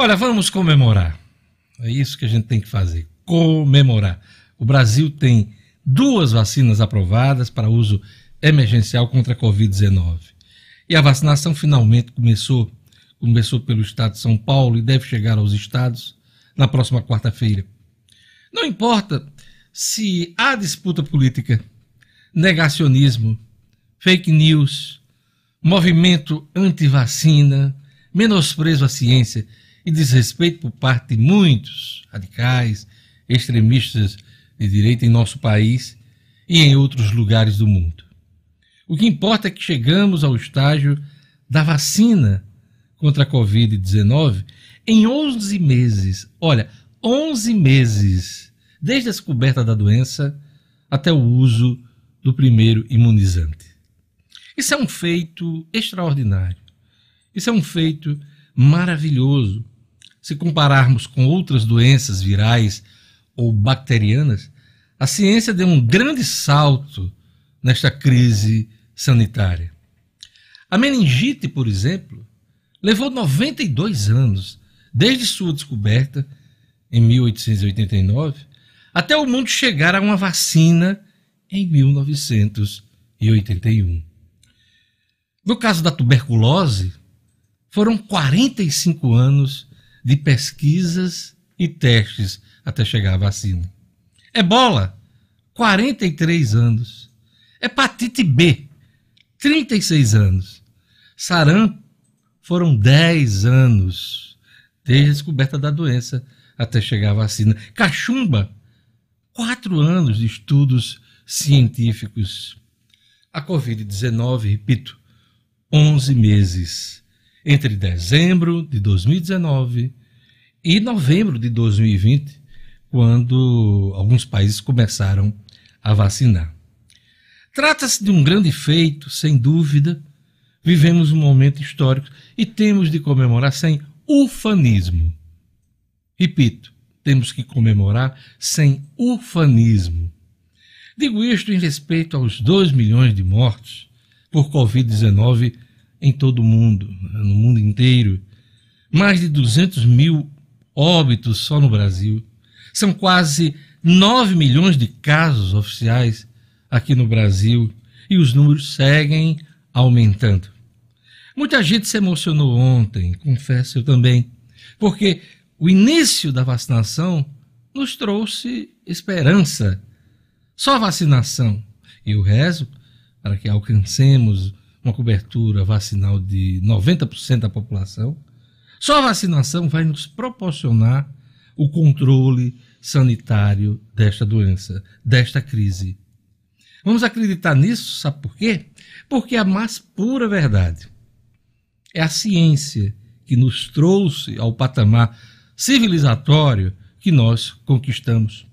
Olha, vamos comemorar. É isso que a gente tem que fazer: comemorar. O Brasil tem duas vacinas aprovadas para uso emergencial contra a Covid-19. E a vacinação finalmente começou, começou pelo estado de São Paulo e deve chegar aos estados na próxima quarta-feira. Não importa se há disputa política, negacionismo, fake news, movimento anti-vacina, menosprezo à ciência e desrespeito por parte de muitos radicais, extremistas de direita em nosso país e em outros lugares do mundo. O que importa é que chegamos ao estágio da vacina contra a Covid-19 em 11 meses. Olha, 11 meses, desde a descoberta da doença até o uso do primeiro imunizante. Isso é um feito extraordinário. Isso é um feito maravilhoso se compararmos com outras doenças virais ou bacterianas, a ciência deu um grande salto nesta crise sanitária. A meningite, por exemplo, levou 92 anos, desde sua descoberta, em 1889, até o mundo chegar a uma vacina em 1981. No caso da tuberculose, foram 45 anos de pesquisas e testes até chegar a vacina. Ebola, 43 anos. Hepatite B, 36 anos. Sarampo, foram 10 anos desde a descoberta da doença até chegar a vacina. Cachumba, 4 anos de estudos científicos. A Covid-19, repito, 11 meses entre dezembro de 2019 e novembro de 2020, quando alguns países começaram a vacinar. Trata-se de um grande feito, sem dúvida. Vivemos um momento histórico e temos de comemorar sem ufanismo. Repito, temos que comemorar sem ufanismo. Digo isto em respeito aos 2 milhões de mortos por Covid-19 em todo o mundo, no mundo inteiro. Mais de 200 mil óbitos só no Brasil. São quase 9 milhões de casos oficiais aqui no Brasil e os números seguem aumentando. Muita gente se emocionou ontem, confesso eu também, porque o início da vacinação nos trouxe esperança. Só vacinação. E eu rezo para que alcancemos uma cobertura vacinal de 90% da população, só a vacinação vai nos proporcionar o controle sanitário desta doença, desta crise. Vamos acreditar nisso, sabe por quê? Porque é a mais pura verdade é a ciência que nos trouxe ao patamar civilizatório que nós conquistamos.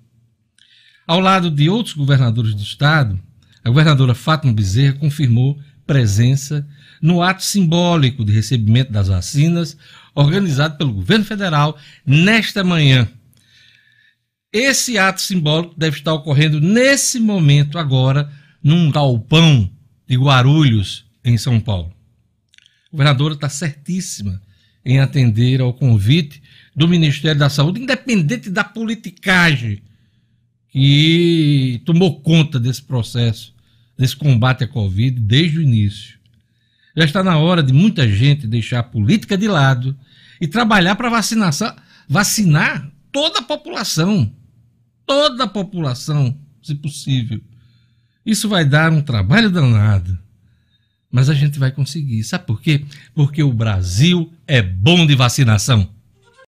Ao lado de outros governadores do Estado, a governadora Fátima Bezerra confirmou presença no ato simbólico de recebimento das vacinas, organizado pelo governo federal nesta manhã. Esse ato simbólico deve estar ocorrendo nesse momento agora, num galpão de Guarulhos, em São Paulo. A governadora está certíssima em atender ao convite do Ministério da Saúde, independente da politicagem que tomou conta desse processo nesse combate à Covid desde o início. Já está na hora de muita gente deixar a política de lado e trabalhar para vacinação, vacinar toda a população. Toda a população, se possível. Isso vai dar um trabalho danado. Mas a gente vai conseguir. Sabe por quê? Porque o Brasil é bom de vacinação.